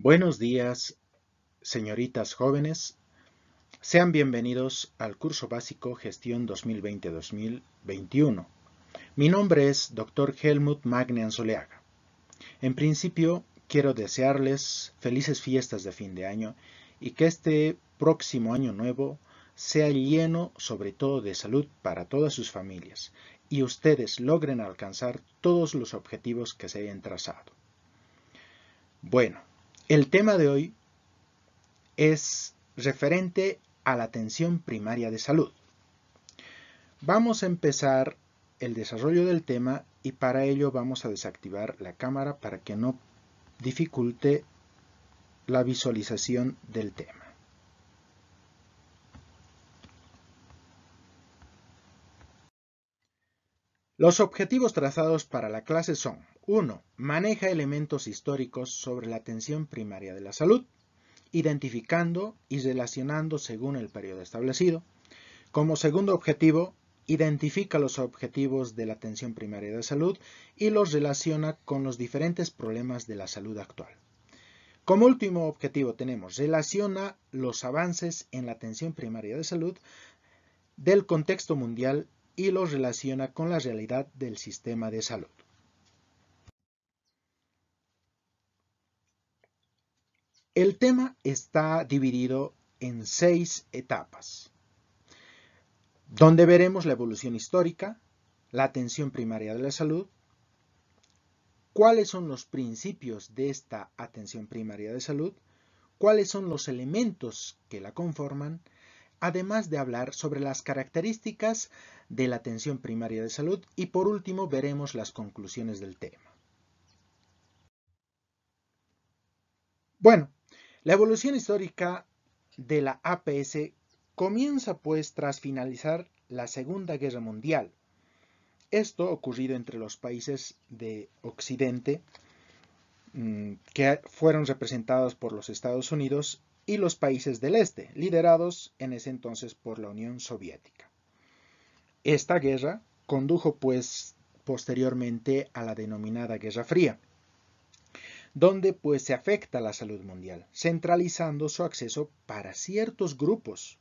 Buenos días, señoritas jóvenes. Sean bienvenidos al curso básico Gestión 2020-2021. Mi nombre es Dr. Helmut Magne En principio, quiero desearles felices fiestas de fin de año y que este próximo año nuevo sea lleno sobre todo de salud para todas sus familias y ustedes logren alcanzar todos los objetivos que se hayan trazado. Bueno, el tema de hoy es referente a la atención primaria de salud. Vamos a empezar el desarrollo del tema y para ello vamos a desactivar la cámara para que no dificulte la visualización del tema. Los objetivos trazados para la clase son 1. Maneja elementos históricos sobre la atención primaria de la salud, identificando y relacionando según el periodo establecido. Como segundo objetivo, identifica los objetivos de la atención primaria de salud y los relaciona con los diferentes problemas de la salud actual. Como último objetivo tenemos, relaciona los avances en la atención primaria de salud del contexto mundial y los relaciona con la realidad del sistema de salud. El tema está dividido en seis etapas, donde veremos la evolución histórica, la atención primaria de la salud, cuáles son los principios de esta atención primaria de salud, cuáles son los elementos que la conforman, además de hablar sobre las características de la atención primaria de salud y por último veremos las conclusiones del tema. Bueno, la evolución histórica de la APS comienza pues tras finalizar la Segunda Guerra Mundial. Esto ocurrido entre los países de Occidente, mm, que fueron representados por los Estados Unidos y los países del este, liderados en ese entonces por la Unión Soviética. Esta guerra condujo pues posteriormente a la denominada Guerra Fría, donde pues se afecta la salud mundial, centralizando su acceso para ciertos grupos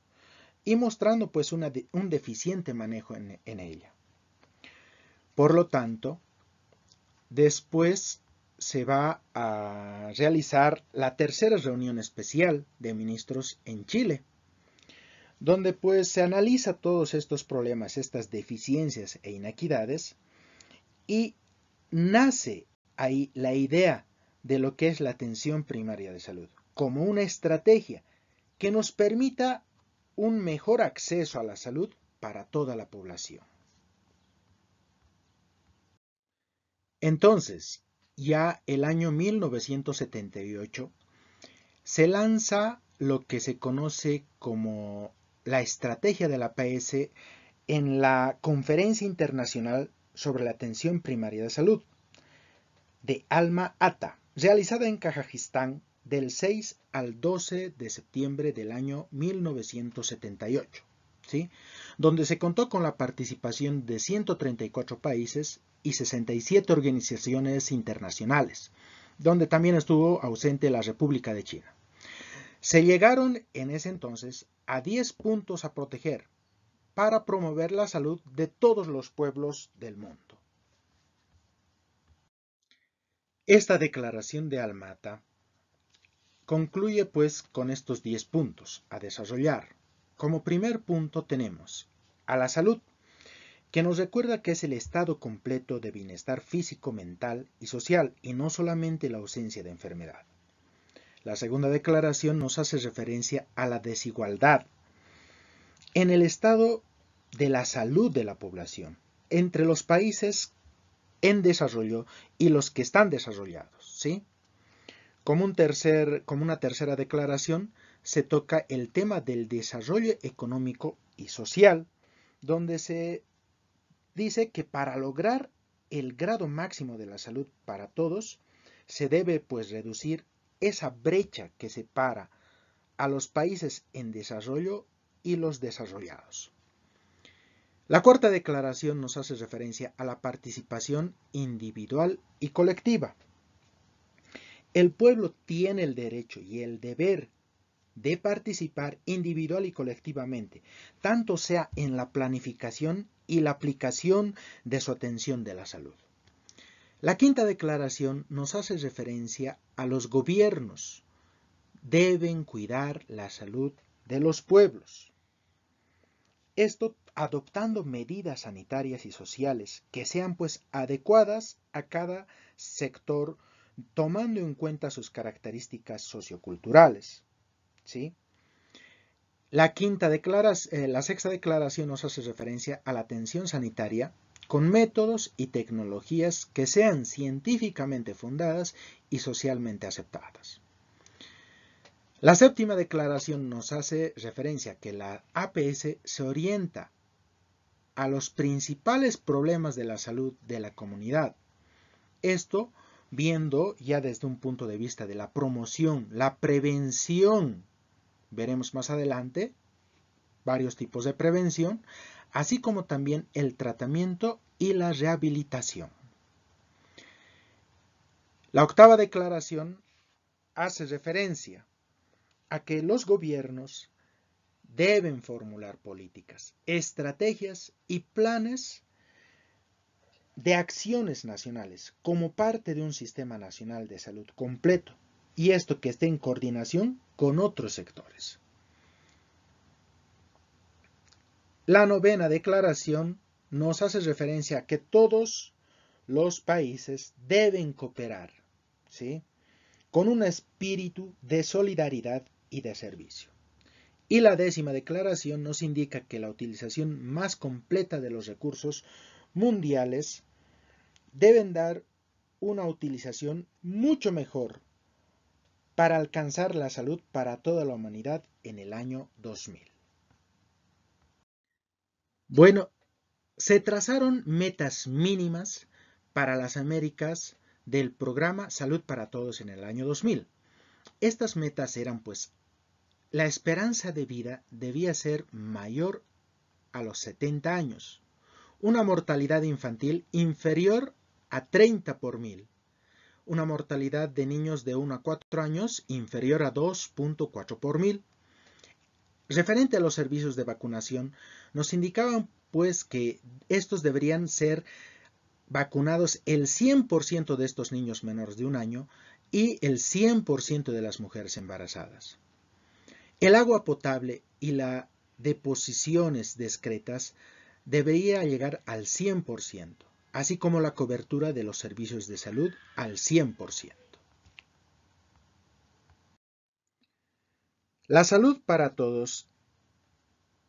y mostrando pues un deficiente manejo en ella. Por lo tanto, después se va a realizar la tercera reunión especial de ministros en Chile, donde pues se analiza todos estos problemas, estas deficiencias e inequidades, y nace ahí la idea de lo que es la atención primaria de salud, como una estrategia que nos permita un mejor acceso a la salud para toda la población. Entonces, ya el año 1978, se lanza lo que se conoce como la estrategia de la PS en la Conferencia Internacional sobre la Atención Primaria de Salud de Alma Ata, realizada en Kazajistán del 6 al 12 de septiembre del año 1978, ¿sí? donde se contó con la participación de 134 países y 67 organizaciones internacionales, donde también estuvo ausente la República de China. Se llegaron en ese entonces a 10 puntos a proteger para promover la salud de todos los pueblos del mundo. Esta declaración de Almata concluye pues con estos 10 puntos a desarrollar. Como primer punto tenemos a la salud que nos recuerda que es el estado completo de bienestar físico, mental y social, y no solamente la ausencia de enfermedad. La segunda declaración nos hace referencia a la desigualdad en el estado de la salud de la población entre los países en desarrollo y los que están desarrollados, Como, un tercer, como una tercera declaración, se toca el tema del desarrollo económico y social, donde se dice que para lograr el grado máximo de la salud para todos, se debe pues reducir esa brecha que separa a los países en desarrollo y los desarrollados. La cuarta declaración nos hace referencia a la participación individual y colectiva. El pueblo tiene el derecho y el deber de participar individual y colectivamente, tanto sea en la planificación y la aplicación de su atención de la salud. La quinta declaración nos hace referencia a los gobiernos. Deben cuidar la salud de los pueblos. Esto adoptando medidas sanitarias y sociales que sean pues adecuadas a cada sector tomando en cuenta sus características socioculturales. ¿Sí? La, quinta eh, la sexta declaración nos hace referencia a la atención sanitaria con métodos y tecnologías que sean científicamente fundadas y socialmente aceptadas. La séptima declaración nos hace referencia a que la APS se orienta a los principales problemas de la salud de la comunidad. Esto viendo ya desde un punto de vista de la promoción, la prevención veremos más adelante, varios tipos de prevención, así como también el tratamiento y la rehabilitación. La octava declaración hace referencia a que los gobiernos deben formular políticas, estrategias y planes de acciones nacionales como parte de un sistema nacional de salud completo y esto que esté en coordinación con otros sectores. La novena declaración nos hace referencia a que todos los países deben cooperar, ¿sí? Con un espíritu de solidaridad y de servicio. Y la décima declaración nos indica que la utilización más completa de los recursos mundiales deben dar una utilización mucho mejor para alcanzar la salud para toda la humanidad en el año 2000. Bueno, se trazaron metas mínimas para las Américas del programa Salud para Todos en el año 2000. Estas metas eran pues, la esperanza de vida debía ser mayor a los 70 años, una mortalidad infantil inferior a 30 por mil, una mortalidad de niños de 1 a 4 años inferior a 2.4 por mil. Referente a los servicios de vacunación, nos indicaban pues que estos deberían ser vacunados el 100% de estos niños menores de un año y el 100% de las mujeres embarazadas. El agua potable y las deposiciones discretas debería llegar al 100% así como la cobertura de los servicios de salud al 100%. La salud para todos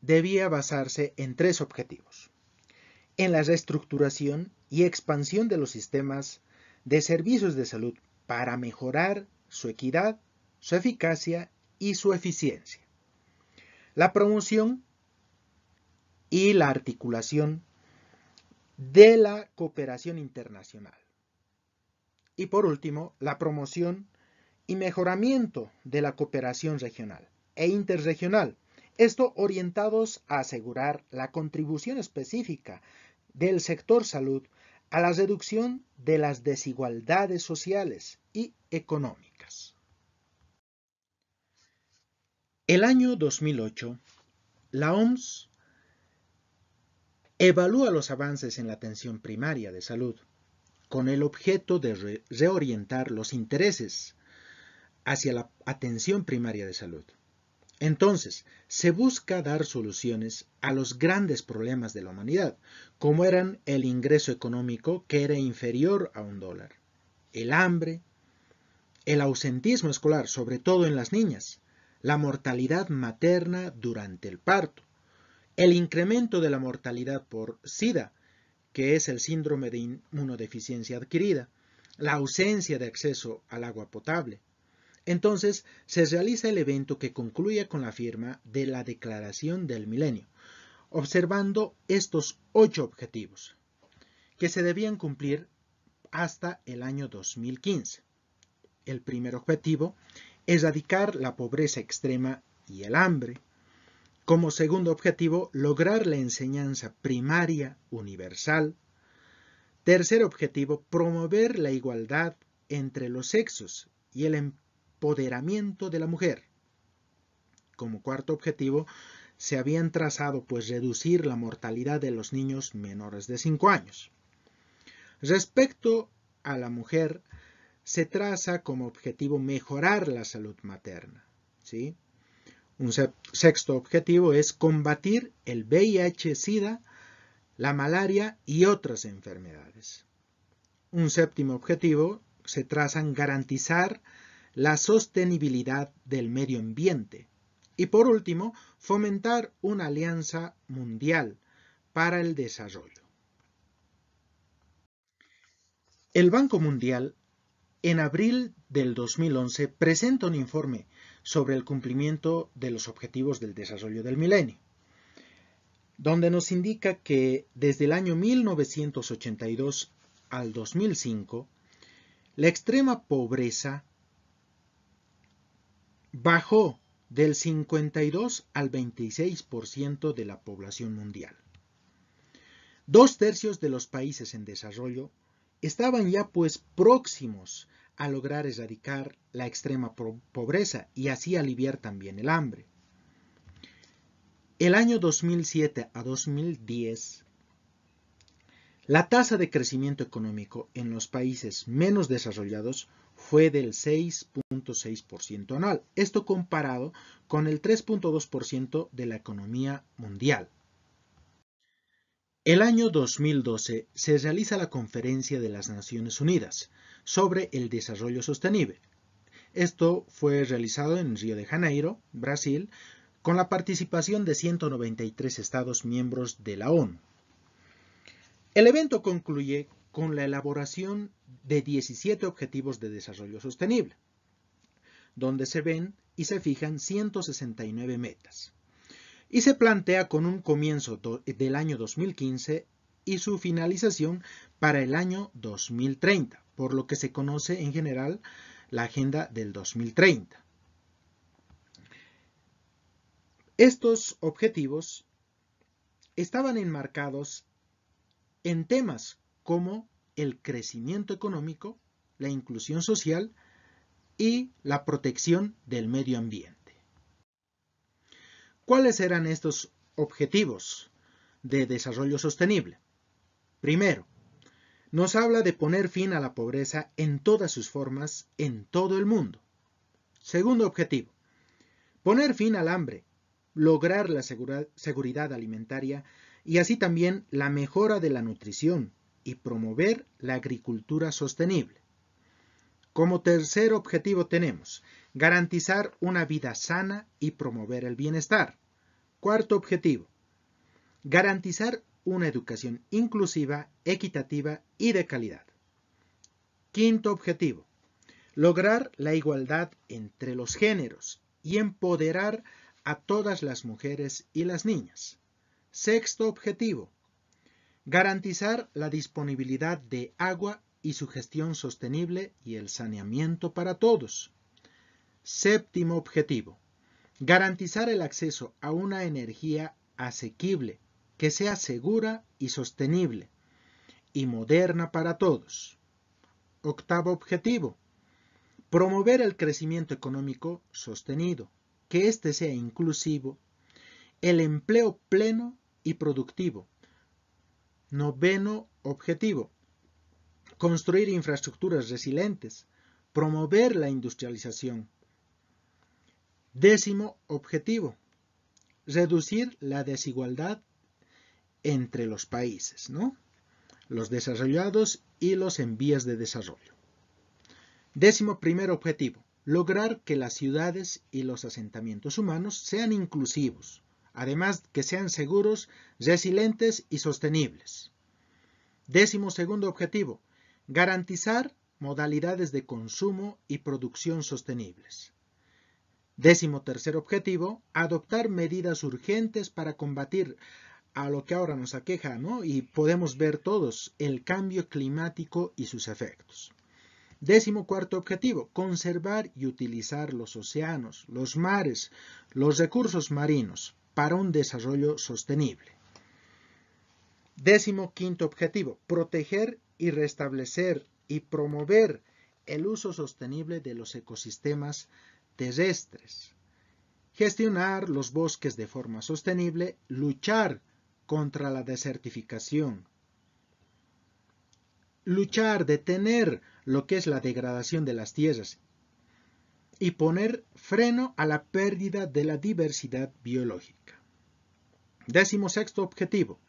debía basarse en tres objetivos. En la reestructuración y expansión de los sistemas de servicios de salud para mejorar su equidad, su eficacia y su eficiencia. La promoción y la articulación de la cooperación internacional. Y por último, la promoción y mejoramiento de la cooperación regional e interregional, esto orientados a asegurar la contribución específica del sector salud a la reducción de las desigualdades sociales y económicas. El año 2008, la OMS Evalúa los avances en la atención primaria de salud con el objeto de reorientar los intereses hacia la atención primaria de salud. Entonces, se busca dar soluciones a los grandes problemas de la humanidad, como eran el ingreso económico que era inferior a un dólar, el hambre, el ausentismo escolar, sobre todo en las niñas, la mortalidad materna durante el parto, el incremento de la mortalidad por SIDA, que es el síndrome de inmunodeficiencia adquirida, la ausencia de acceso al agua potable. Entonces, se realiza el evento que concluye con la firma de la Declaración del Milenio, observando estos ocho objetivos que se debían cumplir hasta el año 2015. El primer objetivo, es erradicar la pobreza extrema y el hambre. Como segundo objetivo, lograr la enseñanza primaria universal. Tercer objetivo, promover la igualdad entre los sexos y el empoderamiento de la mujer. Como cuarto objetivo, se habían trazado pues reducir la mortalidad de los niños menores de 5 años. Respecto a la mujer, se traza como objetivo mejorar la salud materna. ¿sí? Un sexto objetivo es combatir el VIH-Sida, la malaria y otras enfermedades. Un séptimo objetivo se traza en garantizar la sostenibilidad del medio ambiente. Y por último, fomentar una alianza mundial para el desarrollo. El Banco Mundial en abril del 2011 presenta un informe sobre el cumplimiento de los objetivos del desarrollo del milenio, donde nos indica que desde el año 1982 al 2005, la extrema pobreza bajó del 52 al 26% de la población mundial. Dos tercios de los países en desarrollo estaban ya pues próximos a lograr erradicar la extrema pobreza y así aliviar también el hambre. El año 2007 a 2010, la tasa de crecimiento económico en los países menos desarrollados fue del 6.6% anual, esto comparado con el 3.2% de la economía mundial. El año 2012 se realiza la Conferencia de las Naciones Unidas sobre el Desarrollo Sostenible. Esto fue realizado en Río de Janeiro, Brasil, con la participación de 193 estados miembros de la ONU. El evento concluye con la elaboración de 17 Objetivos de Desarrollo Sostenible, donde se ven y se fijan 169 metas y se plantea con un comienzo del año 2015 y su finalización para el año 2030, por lo que se conoce en general la Agenda del 2030. Estos objetivos estaban enmarcados en temas como el crecimiento económico, la inclusión social y la protección del medio ambiente. ¿Cuáles eran estos objetivos de desarrollo sostenible? Primero, nos habla de poner fin a la pobreza en todas sus formas en todo el mundo. Segundo objetivo, poner fin al hambre, lograr la seguridad alimentaria y así también la mejora de la nutrición y promover la agricultura sostenible. Como tercer objetivo tenemos garantizar una vida sana y promover el bienestar. Cuarto objetivo, garantizar una educación inclusiva, equitativa y de calidad. Quinto objetivo, lograr la igualdad entre los géneros y empoderar a todas las mujeres y las niñas. Sexto objetivo, garantizar la disponibilidad de agua y su gestión sostenible y el saneamiento para todos. Séptimo objetivo. Garantizar el acceso a una energía asequible, que sea segura y sostenible, y moderna para todos. Octavo objetivo. Promover el crecimiento económico sostenido, que éste sea inclusivo, el empleo pleno y productivo. Noveno objetivo. Construir infraestructuras resilientes, promover la industrialización, Décimo objetivo, reducir la desigualdad entre los países, ¿no? los desarrollados y los en vías de desarrollo. Décimo primer objetivo, lograr que las ciudades y los asentamientos humanos sean inclusivos, además que sean seguros, resilientes y sostenibles. Décimo segundo objetivo, garantizar modalidades de consumo y producción sostenibles. Décimo tercer objetivo, adoptar medidas urgentes para combatir a lo que ahora nos aqueja, ¿no? Y podemos ver todos el cambio climático y sus efectos. Décimo cuarto objetivo, conservar y utilizar los océanos, los mares, los recursos marinos para un desarrollo sostenible. Décimo quinto objetivo, proteger y restablecer y promover el uso sostenible de los ecosistemas terrestres, gestionar los bosques de forma sostenible, luchar contra la desertificación, luchar, detener lo que es la degradación de las tierras y poner freno a la pérdida de la diversidad biológica. Décimo sexto objetivo,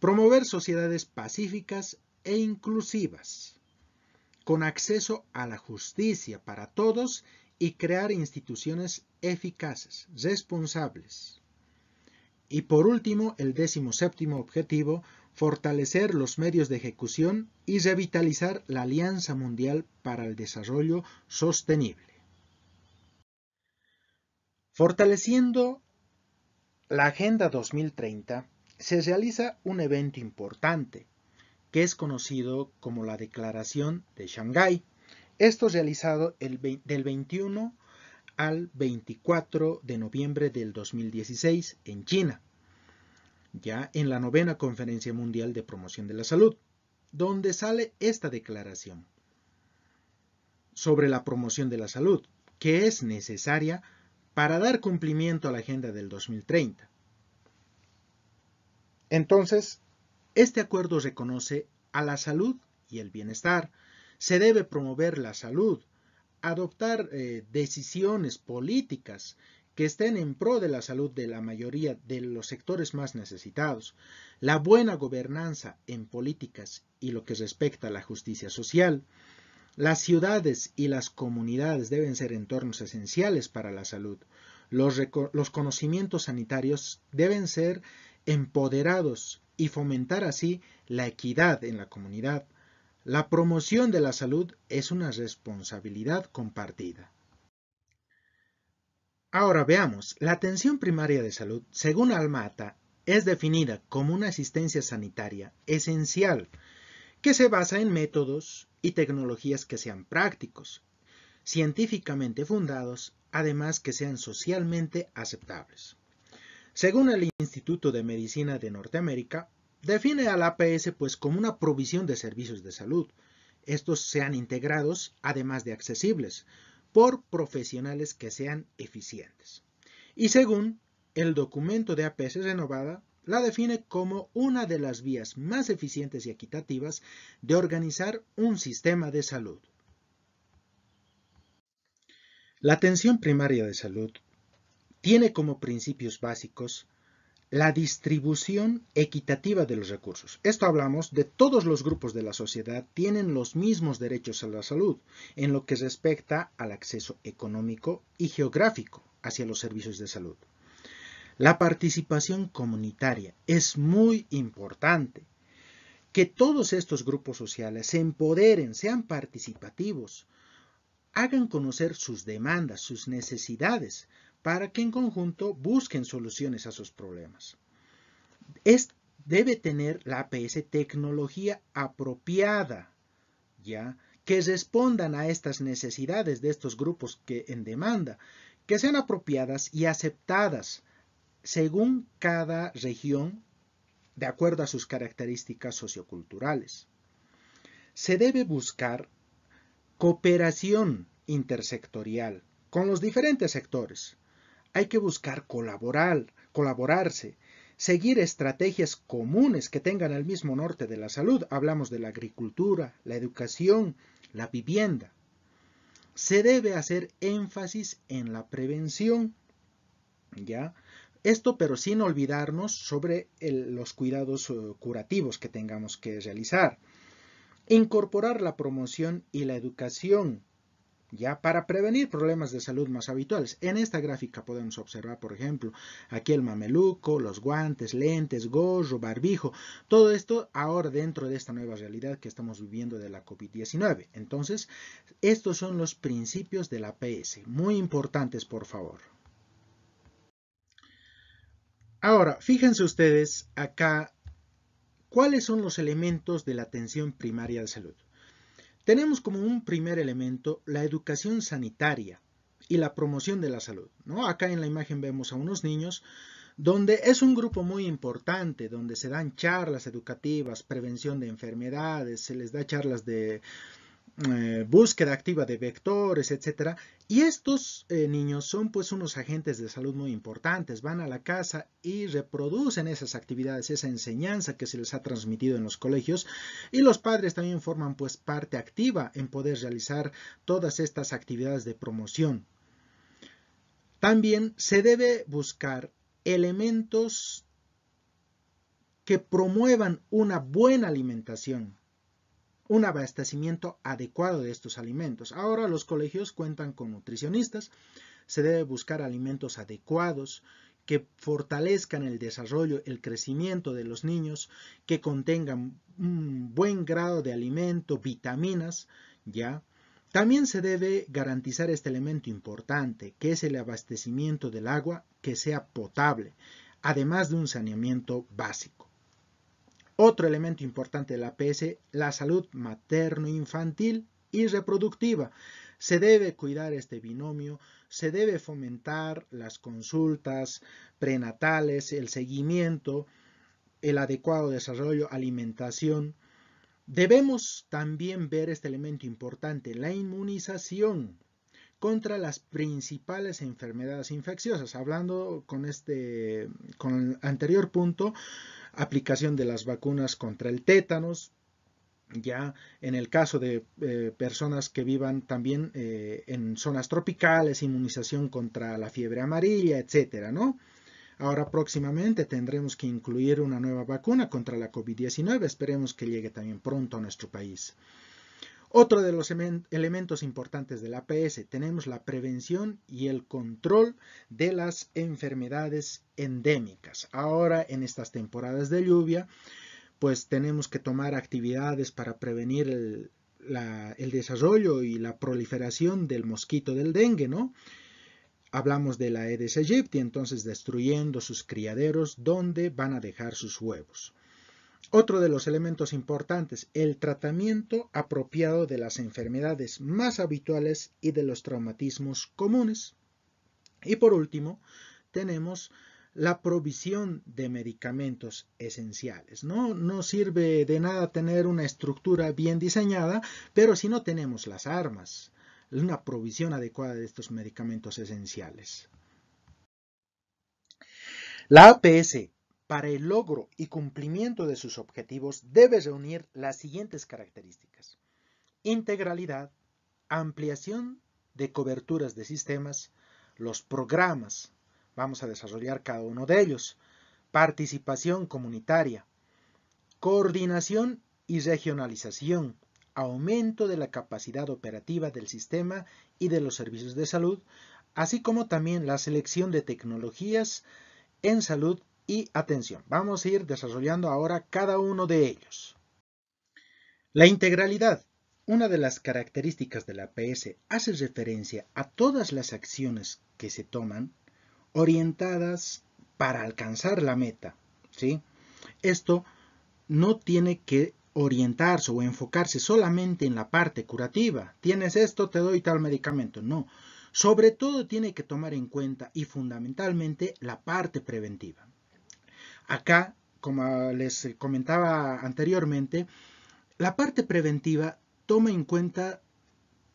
promover sociedades pacíficas e inclusivas, con acceso a la justicia para todos y crear instituciones eficaces, responsables. Y por último, el décimo séptimo objetivo, fortalecer los medios de ejecución y revitalizar la Alianza Mundial para el Desarrollo Sostenible. Fortaleciendo la Agenda 2030, se realiza un evento importante, que es conocido como la Declaración de Shanghái, esto realizado del 21 al 24 de noviembre del 2016 en China, ya en la novena Conferencia Mundial de Promoción de la Salud, donde sale esta declaración sobre la promoción de la salud, que es necesaria para dar cumplimiento a la Agenda del 2030. Entonces, este acuerdo reconoce a la salud y el bienestar se debe promover la salud, adoptar eh, decisiones políticas que estén en pro de la salud de la mayoría de los sectores más necesitados, la buena gobernanza en políticas y lo que respecta a la justicia social. Las ciudades y las comunidades deben ser entornos esenciales para la salud. los conocimientos sanitarios deben ser empoderados y fomentar así la equidad en la comunidad. La promoción de la salud es una responsabilidad compartida. Ahora veamos, la atención primaria de salud, según Almata, es definida como una asistencia sanitaria esencial que se basa en métodos y tecnologías que sean prácticos, científicamente fundados, además que sean socialmente aceptables. Según el Instituto de Medicina de Norteamérica, Define al APS pues como una provisión de servicios de salud. Estos sean integrados, además de accesibles, por profesionales que sean eficientes. Y según el documento de APS renovada, la define como una de las vías más eficientes y equitativas de organizar un sistema de salud. La atención primaria de salud tiene como principios básicos la distribución equitativa de los recursos. Esto hablamos de todos los grupos de la sociedad tienen los mismos derechos a la salud en lo que respecta al acceso económico y geográfico hacia los servicios de salud. La participación comunitaria es muy importante. Que todos estos grupos sociales se empoderen, sean participativos, hagan conocer sus demandas, sus necesidades, para que en conjunto busquen soluciones a sus problemas. debe tener la APS tecnología apropiada, ¿ya? que respondan a estas necesidades de estos grupos que en demanda, que sean apropiadas y aceptadas según cada región de acuerdo a sus características socioculturales. Se debe buscar cooperación intersectorial con los diferentes sectores, hay que buscar colaborar, colaborarse, seguir estrategias comunes que tengan el mismo norte de la salud. Hablamos de la agricultura, la educación, la vivienda. Se debe hacer énfasis en la prevención. ¿Ya? Esto, pero sin olvidarnos sobre los cuidados eh, curativos que tengamos que realizar. Incorporar la promoción y la educación ya para prevenir problemas de salud más habituales. En esta gráfica podemos observar, por ejemplo, aquí el mameluco, los guantes, lentes, gorro, barbijo, todo esto ahora dentro de esta nueva realidad que estamos viviendo de la COVID-19. Entonces, estos son los principios de la PS, muy importantes, por favor. Ahora, fíjense ustedes acá cuáles son los elementos de la atención primaria de salud tenemos como un primer elemento la educación sanitaria y la promoción de la salud. ¿no? Acá en la imagen vemos a unos niños donde es un grupo muy importante, donde se dan charlas educativas, prevención de enfermedades, se les da charlas de eh, búsqueda activa de vectores, etcétera. Y estos eh, niños son pues unos agentes de salud muy importantes, van a la casa y reproducen esas actividades, esa enseñanza que se les ha transmitido en los colegios y los padres también forman pues parte activa en poder realizar todas estas actividades de promoción. También se debe buscar elementos que promuevan una buena alimentación, un abastecimiento adecuado de estos alimentos. Ahora los colegios cuentan con nutricionistas, se debe buscar alimentos adecuados que fortalezcan el desarrollo, el crecimiento de los niños, que contengan un buen grado de alimento, vitaminas, ¿ya? También se debe garantizar este elemento importante, que es el abastecimiento del agua que sea potable, además de un saneamiento básico. Otro elemento importante de la PS, la salud materno-infantil y reproductiva. Se debe cuidar este binomio, se debe fomentar las consultas prenatales, el seguimiento, el adecuado desarrollo, alimentación. Debemos también ver este elemento importante, la inmunización contra las principales enfermedades infecciosas. Hablando con este, con el anterior punto, aplicación de las vacunas contra el tétanos, ya en el caso de eh, personas que vivan también eh, en zonas tropicales, inmunización contra la fiebre amarilla, etcétera, ¿no? Ahora próximamente tendremos que incluir una nueva vacuna contra la COVID-19, esperemos que llegue también pronto a nuestro país. Otro de los elementos importantes de la APS, tenemos la prevención y el control de las enfermedades endémicas. Ahora, en estas temporadas de lluvia, pues tenemos que tomar actividades para prevenir el, desarrollo y la proliferación del mosquito del dengue, ¿no? Hablamos de la Aedes aegypti, entonces destruyendo sus criaderos donde van a dejar sus huevos. Otro de los elementos importantes, el tratamiento apropiado de las enfermedades más habituales y de los traumatismos comunes. Y por último, tenemos la provisión de medicamentos esenciales. ¿no? sirve de nada tener una estructura bien diseñada, pero si no tenemos las armas, una provisión adecuada de estos medicamentos esenciales. La APS para el logro y cumplimiento de sus objetivos debe reunir las siguientes características. Integralidad, ampliación de coberturas de sistemas, los programas, vamos a desarrollar cada uno de ellos, participación comunitaria, coordinación y regionalización, aumento de la capacidad operativa del sistema y de los servicios de salud, así como también la selección de tecnologías en salud y atención. Vamos a ir desarrollando ahora cada uno de ellos. La integralidad. Una de las características de la PS hace referencia a todas las acciones que se toman orientadas para alcanzar la meta. Esto no tiene que orientarse o enfocarse solamente en la parte curativa. Tienes esto, te doy tal medicamento. No. Sobre todo tiene que tomar en cuenta y fundamentalmente la parte preventiva. Acá, como les eh, comentaba anteriormente, la parte preventiva toma en cuenta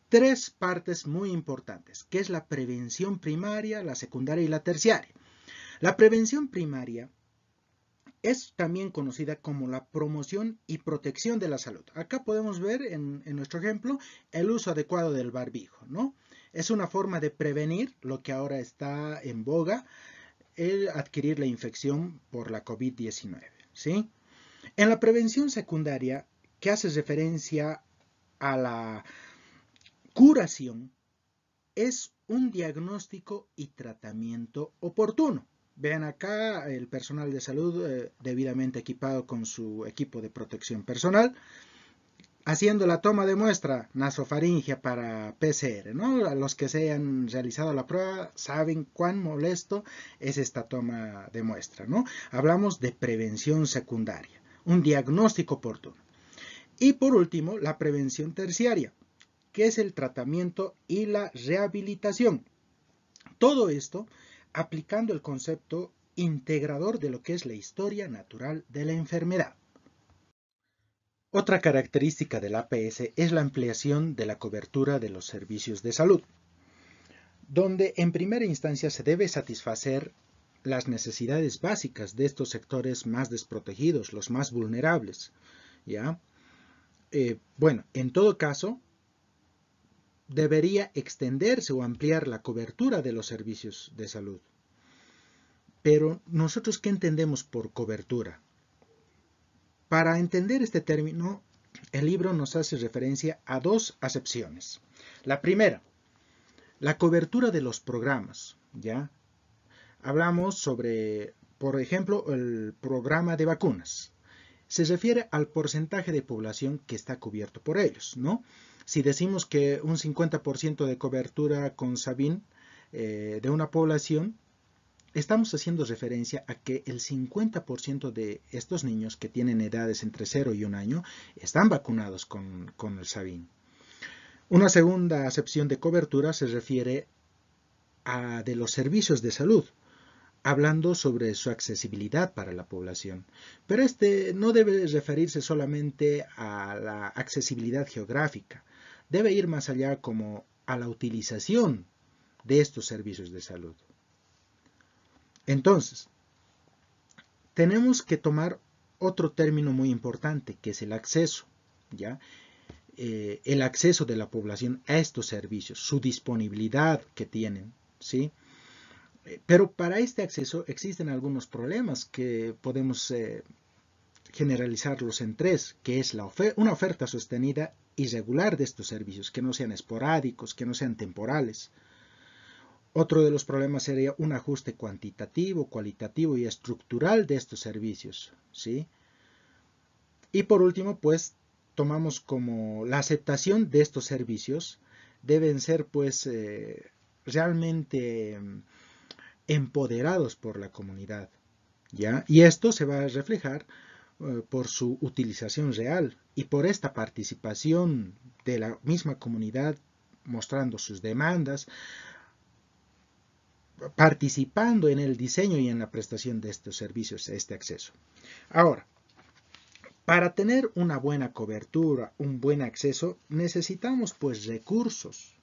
tres partes muy importantes, que es la prevención primaria, la secundaria y la terciaria. La prevención primaria es también conocida como la promoción y protección de la salud. Acá podemos ver en, nuestro ejemplo el uso adecuado del barbijo, ¿no? Es una forma de prevenir lo que ahora está en boga, el adquirir la infección por la COVID-19. ¿sí? En la prevención secundaria, que hace referencia a la curación, es un diagnóstico y tratamiento oportuno. Vean acá el personal de salud eh, debidamente equipado con su equipo de protección personal haciendo la toma de muestra nasofaringia para PCR, ¿no? Los que se han realizado la prueba saben cuán molesto es esta toma de muestra, ¿no? Hablamos de prevención secundaria, un diagnóstico oportuno. Y por último, la prevención terciaria, que es el tratamiento y la rehabilitación. Todo esto aplicando el concepto integrador de lo que es la historia natural de la enfermedad. Otra característica del APS es la ampliación de la cobertura de los servicios de salud, donde en primera instancia se debe satisfacer las necesidades básicas de estos sectores más desprotegidos, los más vulnerables. ¿ya? Eh, bueno, en todo caso, debería extenderse o ampliar la cobertura de los servicios de salud. Pero nosotros, ¿qué entendemos por cobertura? Para entender este término, el libro nos hace referencia a dos acepciones. La primera, la cobertura de los programas, ¿ya? Hablamos sobre, por ejemplo, el programa de vacunas. Se refiere al porcentaje de población que está cubierto por ellos, ¿no? Si decimos que un 50% de cobertura con Sabin eh, de una población, estamos haciendo referencia a que el 50% de estos niños que tienen edades entre 0 y 1 año están vacunados con, el Sabin. Una segunda acepción de cobertura se refiere a de los servicios de salud, hablando sobre su accesibilidad para la población. Pero este no debe referirse solamente a la accesibilidad geográfica, debe ir más allá como a la utilización de estos servicios de salud. Entonces, tenemos que tomar otro término muy importante, que es el acceso, ¿ya? Eh, el acceso de la población a estos servicios, su disponibilidad que tienen, ¿sí? Eh, pero para este acceso existen algunos problemas que podemos eh, generalizarlos en tres, que es la una oferta sostenida y regular de estos servicios, que no sean esporádicos, que no sean temporales, otro de los problemas sería un ajuste cuantitativo, cualitativo y estructural de estos servicios. Y por último, pues tomamos como la aceptación de estos servicios deben ser pues eh, realmente mm, empoderados por la comunidad. ¿ya? Y esto se va a reflejar eh, por su utilización real y por esta participación de la misma comunidad mostrando sus demandas, participando en el diseño y en la prestación de estos servicios, este acceso. Ahora, para tener una buena cobertura, un buen acceso, necesitamos pues recursos.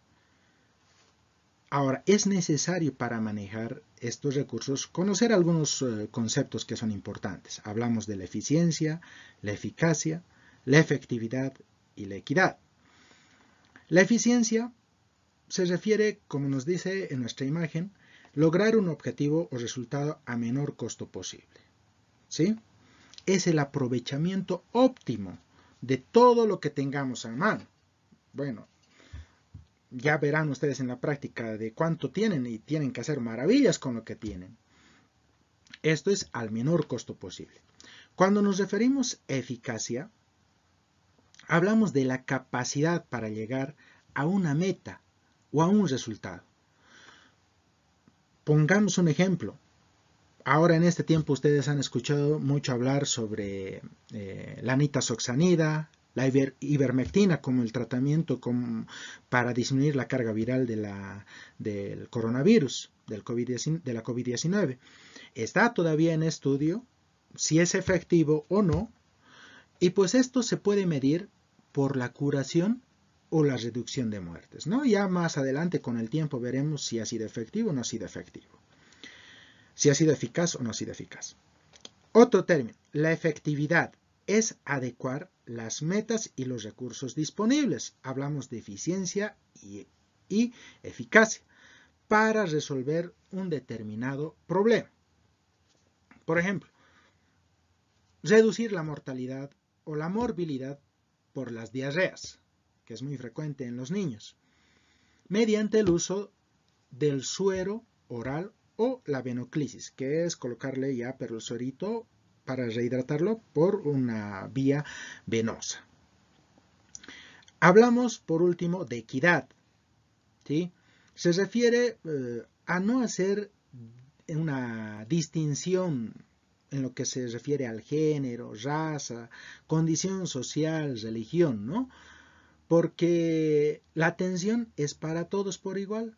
Ahora, es necesario para manejar estos recursos conocer algunos eh, conceptos que son importantes. Hablamos de la eficiencia, la eficacia, la efectividad y la equidad. La eficiencia se refiere, como nos dice en nuestra imagen, Lograr un objetivo o resultado a menor costo posible. ¿Sí? Es el aprovechamiento óptimo de todo lo que tengamos a mano. Bueno, ya verán ustedes en la práctica de cuánto tienen y tienen que hacer maravillas con lo que tienen. Esto es al menor costo posible. Cuando nos referimos a eficacia, hablamos de la capacidad para llegar a una meta o a un resultado. Pongamos un ejemplo. Ahora en este tiempo ustedes han escuchado mucho hablar sobre eh, la nitazoxanida, la ivermectina como el tratamiento para disminuir la carga viral del coronavirus, del de la COVID-19. Está todavía en estudio si es efectivo o no, y pues esto se puede medir por la curación o la reducción de muertes. ¿no? Ya más adelante con el tiempo veremos si ha sido efectivo o no ha sido efectivo. Si ha sido eficaz o no ha sido eficaz. Otro término, la efectividad es adecuar las metas y los recursos disponibles. Hablamos de eficiencia y eficacia para resolver un determinado problema. Por ejemplo, reducir la mortalidad o la morbilidad por las diarreas que es muy frecuente en los niños, mediante el uso del suero oral o la venoclisis, que es colocarle ya suerito para rehidratarlo por una vía venosa. Hablamos, por último, de equidad. Se refiere eh, a no hacer una distinción en lo que se refiere al género, raza, condición social, religión, ¿no? porque la atención es para todos por igual.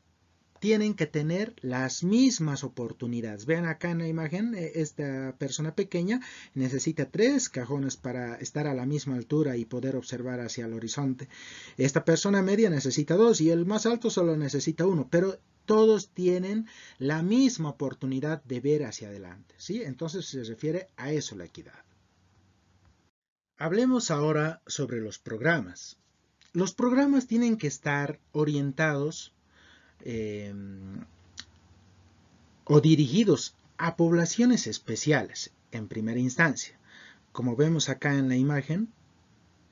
Tienen que tener las mismas oportunidades. Vean acá en la imagen, eh, esta persona pequeña necesita tres cajones para estar a la misma altura y poder observar hacia el horizonte. Esta persona media necesita dos y el más alto solo necesita uno, pero todos tienen la misma oportunidad de ver hacia adelante. Entonces se refiere a eso la equidad. Hablemos ahora sobre los programas los programas tienen que estar orientados eh, o dirigidos a poblaciones especiales en primera instancia. Como vemos acá en la imagen,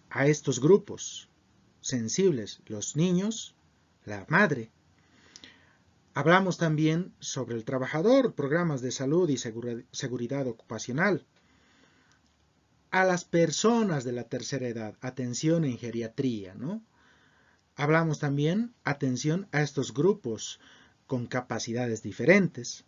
a estos grupos sensibles, los niños, la madre. Hablamos también sobre el trabajador, programas de salud y seguridad ocupacional, a las personas de la tercera edad, atención en geriatría, ¿no? Hablamos también atención a estos grupos con capacidades diferentes.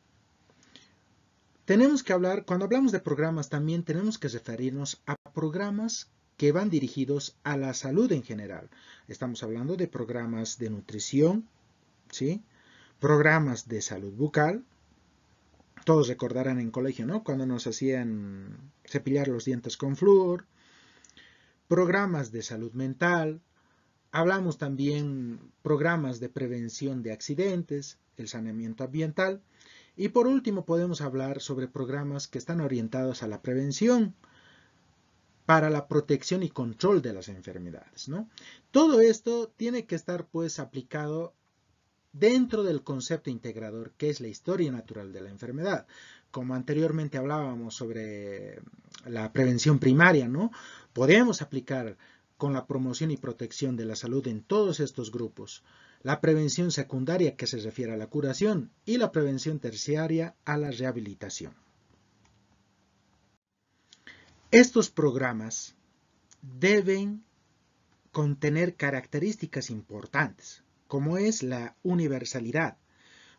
Tenemos que hablar, cuando hablamos de programas también tenemos que referirnos a programas que van dirigidos a la salud en general. Estamos hablando de programas de nutrición, ¿sí? programas de salud bucal. Todos recordarán en colegio, ¿no? Cuando nos hacían cepillar los dientes con flúor, programas de salud mental, hablamos también programas de prevención de accidentes, el saneamiento ambiental y por último podemos hablar sobre programas que están orientados a la prevención para la protección y control de las enfermedades. Todo esto tiene que estar pues aplicado dentro del concepto integrador que es la historia natural de la enfermedad como anteriormente hablábamos sobre la prevención primaria, ¿no? Podemos aplicar con la promoción y protección de la salud en todos estos grupos, la prevención secundaria que se refiere a la curación y la prevención terciaria a la rehabilitación. Estos programas deben contener características importantes, como es la universalidad,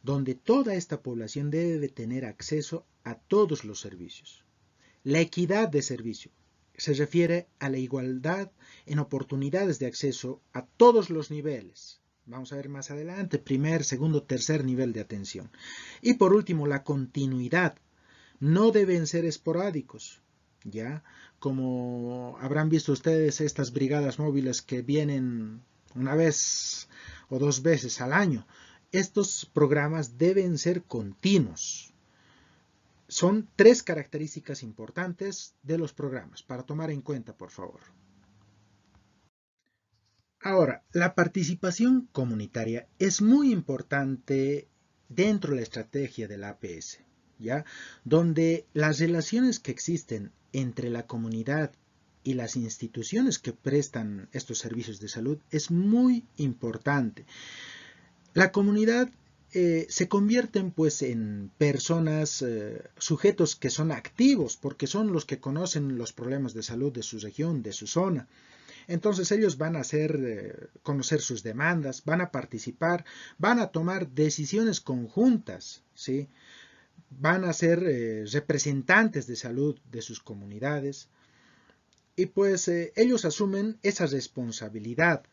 donde toda esta población debe tener acceso a todos los servicios. La equidad de servicio se refiere a la igualdad en oportunidades de acceso a todos los niveles. Vamos a ver más adelante, primer, segundo, tercer nivel de atención. Y por último, la continuidad. No deben ser esporádicos, ¿ya? Como habrán visto ustedes estas brigadas móviles que vienen una vez o dos veces al año, estos programas deben ser continuos. Son tres características importantes de los programas para tomar en cuenta, por favor. Ahora, la participación comunitaria es muy importante dentro de la estrategia del APS, ¿ya? Donde las relaciones que existen entre la comunidad y las instituciones que prestan estos servicios de salud es muy importante. La comunidad eh, se convierte pues en personas, eh, sujetos que son activos, porque son los que conocen los problemas de salud de su región, de su zona. Entonces ellos van a hacer eh, conocer sus demandas, van a participar, van a tomar decisiones conjuntas, ¿sí? van a ser representantes de salud de sus comunidades y pues ellos asumen esa responsabilidad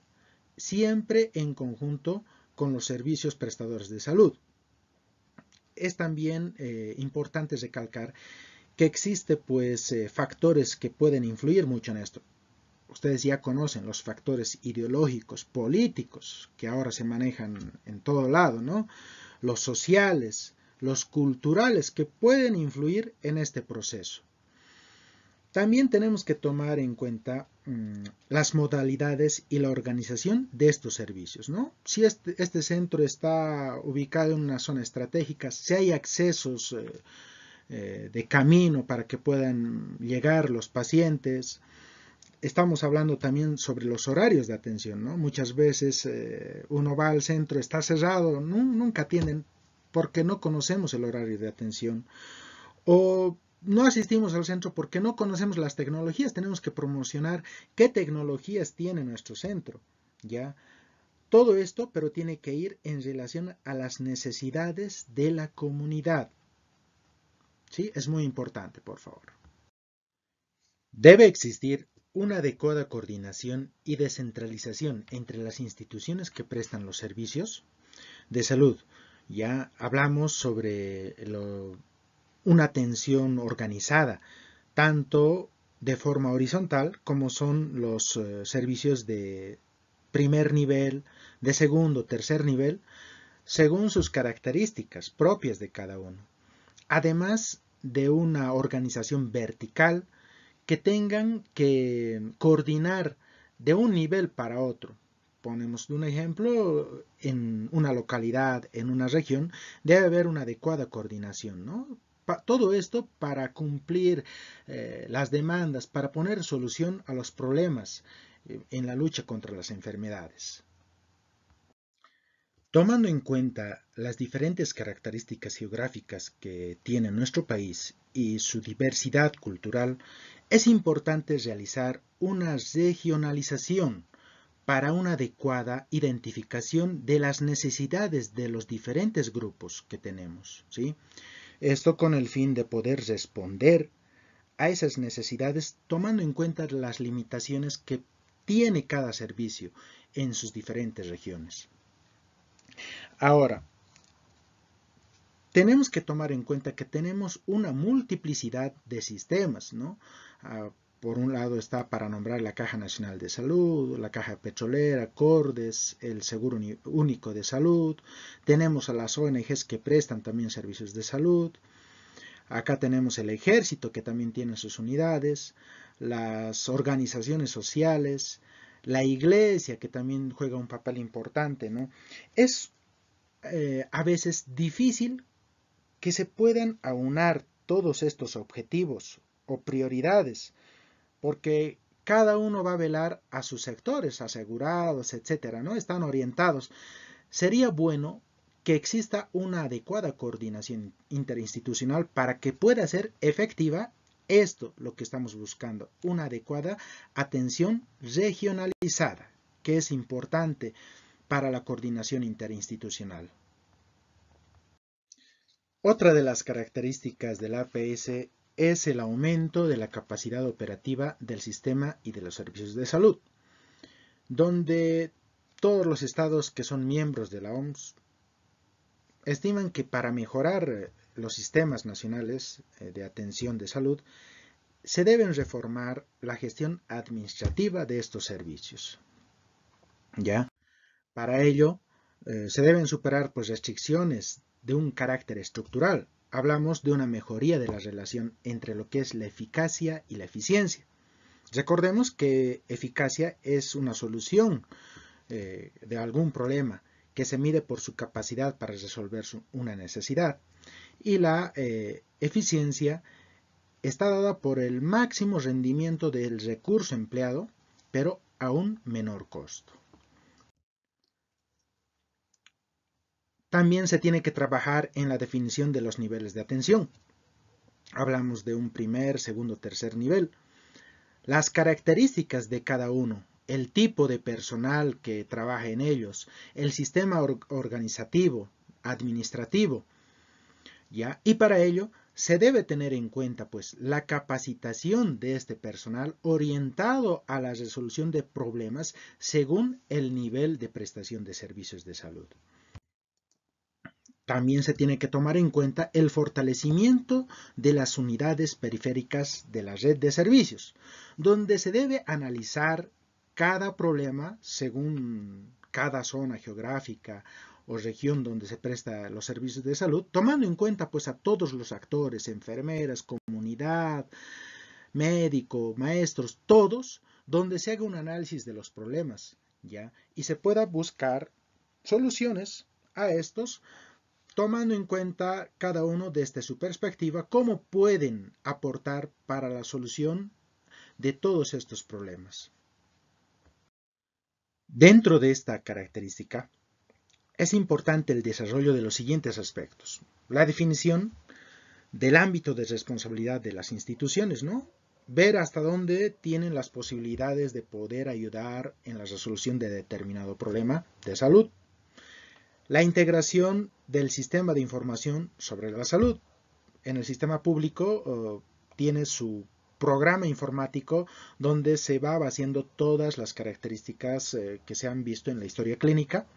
siempre en conjunto con los servicios prestadores de salud. Es también eh, importante recalcar que existen pues eh, factores que pueden influir mucho en esto. Ustedes ya conocen los factores ideológicos, políticos, que ahora se manejan en todo lado, ¿no? Los sociales, los culturales, que pueden influir en este proceso. También tenemos que tomar en cuenta mm, las modalidades y la organización de estos servicios. ¿no? Si este, este centro está ubicado en una zona estratégica, si hay accesos eh, eh, de camino para que puedan llegar los pacientes, estamos hablando también sobre los horarios de atención, Muchas veces eh, uno va al centro, está cerrado, nunca atienden porque no conocemos el horario de atención. O no asistimos al centro porque no conocemos las tecnologías, tenemos que promocionar qué tecnologías tiene nuestro centro, ¿ya? Todo esto, pero tiene que ir en relación a las necesidades de la comunidad. ¿Sí? Es muy importante, por favor. Debe existir una adecuada coordinación y descentralización entre las instituciones que prestan los servicios de salud. Ya hablamos sobre lo, una atención organizada, tanto de forma horizontal como son los eh, servicios de primer nivel, de segundo, tercer nivel, según sus características propias de cada uno. Además de una organización vertical que tengan que coordinar de un nivel para otro. Ponemos un ejemplo, en una localidad, en una región, debe haber una adecuada coordinación, ¿no? todo esto para cumplir eh, las demandas, para poner solución a los problemas eh, en la lucha contra las enfermedades. Tomando en cuenta las diferentes características geográficas que tiene nuestro país y su diversidad cultural, es importante realizar una regionalización para una adecuada identificación de las necesidades de los diferentes grupos que tenemos. ¿sí? Esto con el fin de poder responder a esas necesidades tomando en cuenta las limitaciones que tiene cada servicio en sus diferentes regiones. Ahora, tenemos que tomar en cuenta que tenemos una multiplicidad de sistemas, ¿no? Ah, por un lado está para nombrar la Caja Nacional de Salud, la Caja Petrolera, Cordes, el Seguro Único de Salud. Tenemos a las ONGs que prestan también servicios de salud. Acá tenemos el ejército que también tiene sus unidades, las organizaciones sociales, la iglesia que también juega un papel importante. ¿no? Es eh, a veces difícil que se puedan aunar todos estos objetivos o prioridades porque cada uno va a velar a sus sectores, asegurados, etcétera, ¿no? Están orientados. Sería bueno que exista una adecuada coordinación interinstitucional para que pueda ser efectiva esto lo que estamos buscando, una adecuada atención regionalizada, que es importante para la coordinación interinstitucional. Otra de las características del APS es el aumento de la capacidad operativa del sistema y de los servicios de salud, donde todos los estados que son miembros de la OMS estiman que para mejorar los sistemas nacionales eh, de atención de salud, se deben reformar la gestión administrativa de estos servicios. ¿Ya? Para ello, eh, se deben superar pues, restricciones de un carácter estructural, hablamos de una mejoría de la relación entre lo que es la eficacia y la eficiencia. Recordemos que eficacia es una solución eh, de algún problema que se mide por su capacidad para resolver una necesidad. Y la eh, eficiencia está dada por el máximo rendimiento del recurso empleado, pero a un menor costo. También se tiene que trabajar en la definición de los niveles de atención. Hablamos de un primer, segundo, tercer nivel. Las características de cada uno, el tipo de personal que trabaja en ellos, el sistema organizativo, administrativo. ¿ya? Y para ello se debe tener en cuenta pues, la capacitación de este personal orientado a la resolución de problemas según el nivel de prestación de servicios de salud. También se tiene que tomar en cuenta el fortalecimiento de las unidades periféricas de la red de servicios, donde se debe analizar cada problema según cada zona geográfica o región donde se presta los servicios de salud, tomando en cuenta pues a todos los actores, enfermeras, comunidad, médico, maestros, todos, donde se haga un análisis de los problemas, ¿ya? Y se pueda buscar soluciones a estos tomando en cuenta cada uno desde su perspectiva cómo pueden aportar para la solución de todos estos problemas. Dentro de esta característica, es importante el desarrollo de los siguientes aspectos. La definición del ámbito de responsabilidad de las instituciones, ¿no? Ver hasta dónde tienen las posibilidades de poder ayudar en la resolución de determinado problema de salud, la integración del sistema de información sobre la salud. En el sistema público eh, tiene su programa informático donde se va vaciando todas las características eh, que se han visto en la historia clínica,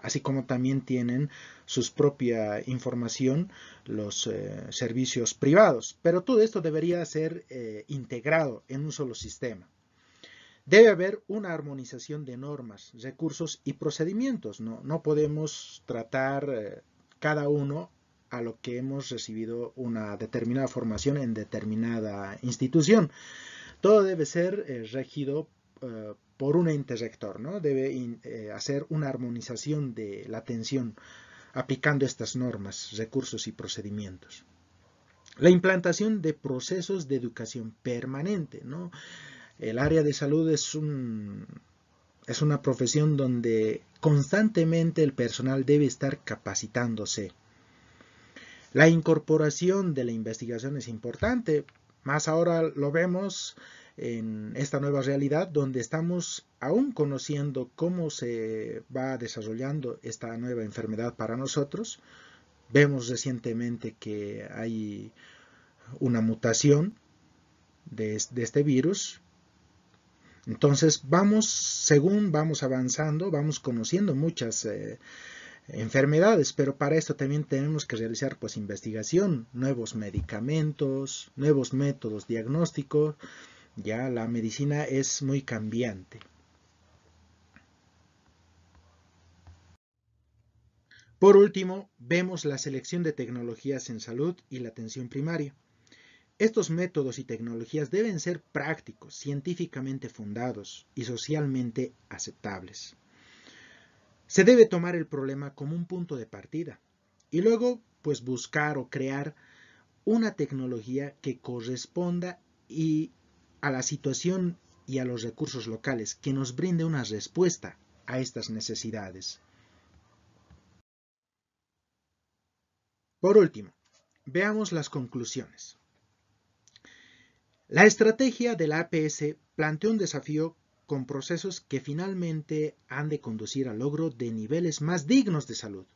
así como también tienen su propia información los eh, servicios privados. Pero todo esto debería ser integrado en un solo sistema. Debe haber una armonización de normas, recursos y procedimientos. No, no podemos tratar eh, cada uno a lo que hemos recibido una determinada formación en determinada institución. Todo debe ser eh, regido eh, por un ente rector, ¿no? Debe hacer una armonización de la atención aplicando estas normas, recursos y procedimientos. La implantación de procesos de educación permanente, ¿no? El área de salud es, una profesión donde constantemente el personal debe estar capacitándose. La incorporación de la investigación es importante, más ahora lo vemos en esta nueva realidad donde estamos aún conociendo cómo se va desarrollando esta nueva enfermedad para nosotros. Vemos recientemente que hay una mutación de este virus entonces vamos, según vamos avanzando, vamos conociendo muchas eh, enfermedades, pero para esto también tenemos que realizar pues investigación, nuevos medicamentos, nuevos métodos diagnósticos, ya la medicina es muy cambiante. Por último, vemos la selección de tecnologías en salud y la atención primaria. Estos métodos y tecnologías deben ser prácticos, científicamente fundados y socialmente aceptables. Se debe tomar el problema como un punto de partida y luego pues buscar o crear una tecnología que corresponda y a la situación y a los recursos locales, que nos brinde una respuesta a estas necesidades. Por último, veamos las conclusiones. La estrategia de la APS planteó un desafío con procesos que finalmente han de conducir al logro de niveles más dignos de salud,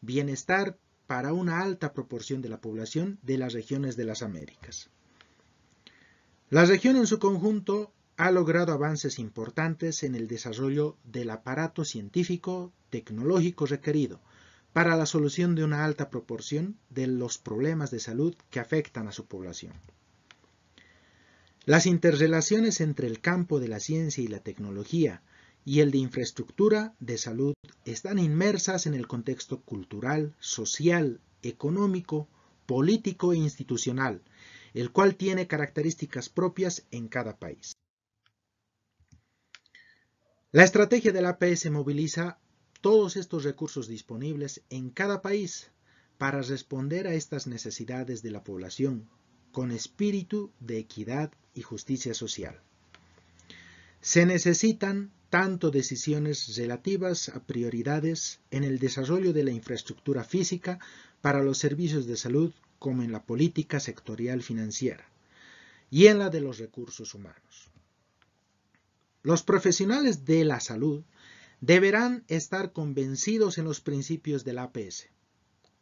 bienestar para una alta proporción de la población de las regiones de las Américas. La región en su conjunto ha logrado avances importantes en el desarrollo del aparato científico tecnológico requerido para la solución de una alta proporción de los problemas de salud que afectan a su población. Las interrelaciones entre el campo de la ciencia y la tecnología y el de infraestructura de salud están inmersas en el contexto cultural, social, económico, político e institucional, el cual tiene características propias en cada país. La estrategia del APS moviliza todos estos recursos disponibles en cada país para responder a estas necesidades de la población con espíritu de equidad y justicia social. Se necesitan tanto decisiones relativas a prioridades en el desarrollo de la infraestructura física para los servicios de salud como en la política sectorial financiera y en la de los recursos humanos. Los profesionales de la salud deberán estar convencidos en los principios del APS,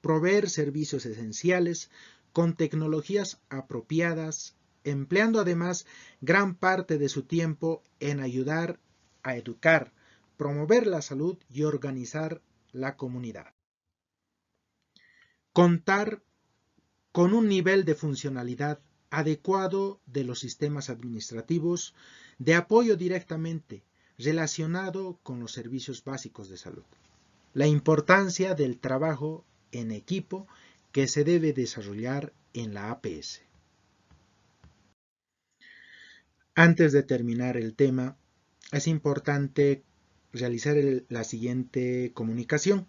proveer servicios esenciales con tecnologías apropiadas empleando además gran parte de su tiempo en ayudar a educar, promover la salud y organizar la comunidad. Contar con un nivel de funcionalidad adecuado de los sistemas administrativos, de apoyo directamente relacionado con los servicios básicos de salud. La importancia del trabajo en equipo que se debe desarrollar en la APS. Antes de terminar el tema, es importante realizar la siguiente comunicación.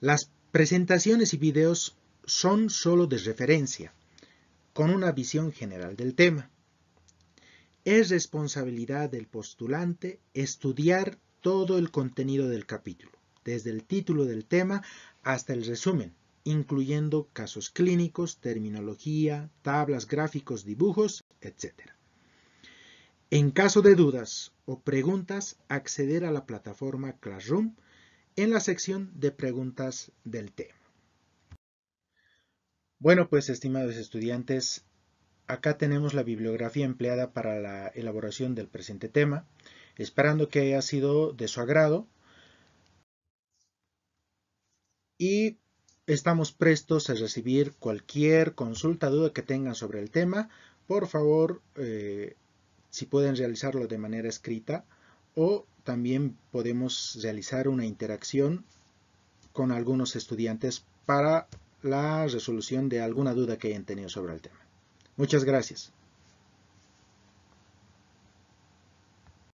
Las presentaciones y videos son solo de referencia, con una visión general del tema. Es responsabilidad del postulante estudiar todo el contenido del capítulo, desde el título del tema hasta el resumen, incluyendo casos clínicos, terminología, tablas, gráficos, dibujos, etc. En caso de dudas o preguntas, acceder a la plataforma Classroom en la sección de preguntas del tema. Bueno, pues estimados estudiantes, acá tenemos la bibliografía empleada para la elaboración del presente tema, esperando que haya sido de su agrado. Y estamos prestos a recibir cualquier consulta, duda que tengan sobre el tema. Por favor, eh, si pueden realizarlo de manera escrita o también podemos realizar una interacción con algunos estudiantes para la resolución de alguna duda que hayan tenido sobre el tema. Muchas gracias.